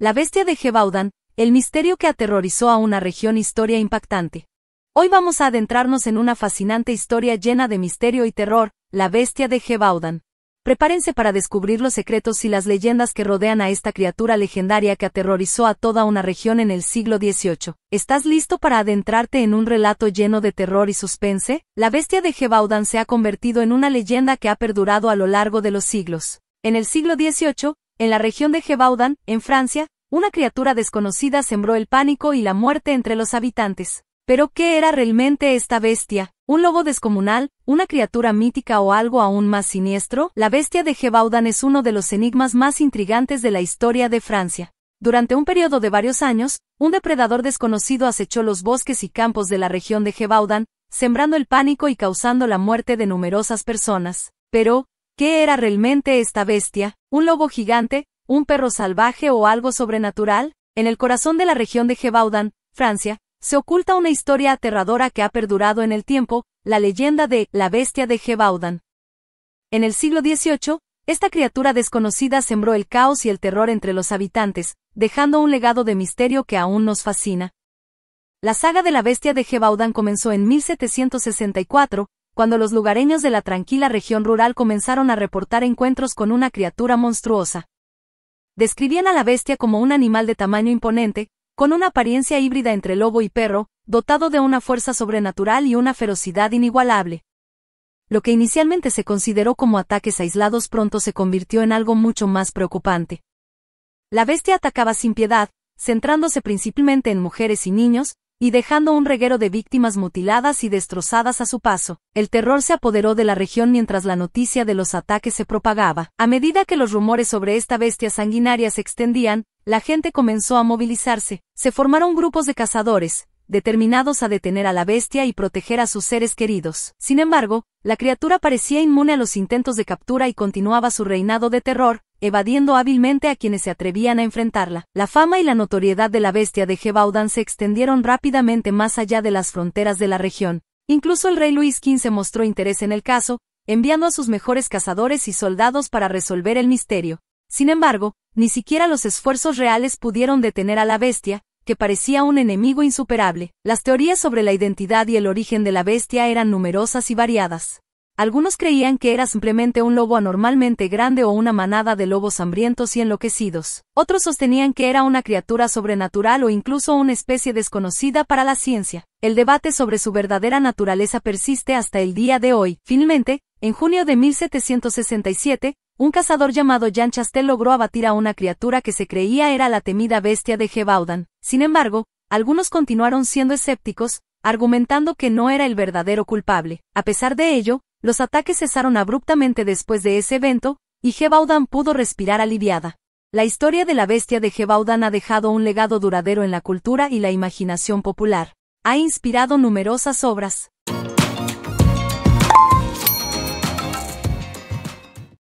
La bestia de Gebaudan, el misterio que aterrorizó a una región historia impactante. Hoy vamos a adentrarnos en una fascinante historia llena de misterio y terror, la bestia de Gebaudan. Prepárense para descubrir los secretos y las leyendas que rodean a esta criatura legendaria que aterrorizó a toda una región en el siglo XVIII. ¿Estás listo para adentrarte en un relato lleno de terror y suspense? La bestia de Gebaudan se ha convertido en una leyenda que ha perdurado a lo largo de los siglos. En el siglo XVIII, en la región de Gebaudan, en Francia, una criatura desconocida sembró el pánico y la muerte entre los habitantes. Pero ¿qué era realmente esta bestia? ¿Un lobo descomunal? ¿Una criatura mítica o algo aún más siniestro? La bestia de Gebaudan es uno de los enigmas más intrigantes de la historia de Francia. Durante un periodo de varios años, un depredador desconocido acechó los bosques y campos de la región de Gebaudan, sembrando el pánico y causando la muerte de numerosas personas. Pero, ¿Qué era realmente esta bestia? ¿Un lobo gigante? ¿Un perro salvaje o algo sobrenatural? En el corazón de la región de Gebaudan, Francia, se oculta una historia aterradora que ha perdurado en el tiempo, la leyenda de la bestia de Gebaudan. En el siglo XVIII, esta criatura desconocida sembró el caos y el terror entre los habitantes, dejando un legado de misterio que aún nos fascina. La saga de la bestia de Gebaudan comenzó en 1764, cuando los lugareños de la tranquila región rural comenzaron a reportar encuentros con una criatura monstruosa. Describían a la bestia como un animal de tamaño imponente, con una apariencia híbrida entre lobo y perro, dotado de una fuerza sobrenatural y una ferocidad inigualable. Lo que inicialmente se consideró como ataques aislados pronto se convirtió en algo mucho más preocupante. La bestia atacaba sin piedad, centrándose principalmente en mujeres y niños, y dejando un reguero de víctimas mutiladas y destrozadas a su paso. El terror se apoderó de la región mientras la noticia de los ataques se propagaba. A medida que los rumores sobre esta bestia sanguinaria se extendían, la gente comenzó a movilizarse. Se formaron grupos de cazadores, determinados a detener a la bestia y proteger a sus seres queridos. Sin embargo, la criatura parecía inmune a los intentos de captura y continuaba su reinado de terror, evadiendo hábilmente a quienes se atrevían a enfrentarla. La fama y la notoriedad de la bestia de Gebaudan se extendieron rápidamente más allá de las fronteras de la región. Incluso el rey Luis XV mostró interés en el caso, enviando a sus mejores cazadores y soldados para resolver el misterio. Sin embargo, ni siquiera los esfuerzos reales pudieron detener a la bestia, que parecía un enemigo insuperable. Las teorías sobre la identidad y el origen de la bestia eran numerosas y variadas. Algunos creían que era simplemente un lobo anormalmente grande o una manada de lobos hambrientos y enloquecidos. Otros sostenían que era una criatura sobrenatural o incluso una especie desconocida para la ciencia. El debate sobre su verdadera naturaleza persiste hasta el día de hoy. Finalmente, en junio de 1767, un cazador llamado Jan Chastel logró abatir a una criatura que se creía era la temida bestia de Gebaudan. Sin embargo, algunos continuaron siendo escépticos, argumentando que no era el verdadero culpable. A pesar de ello, los ataques cesaron abruptamente después de ese evento, y Gebaudan pudo respirar aliviada. La historia de la bestia de Gebaudan ha dejado un legado duradero en la cultura y la imaginación popular. Ha inspirado numerosas obras.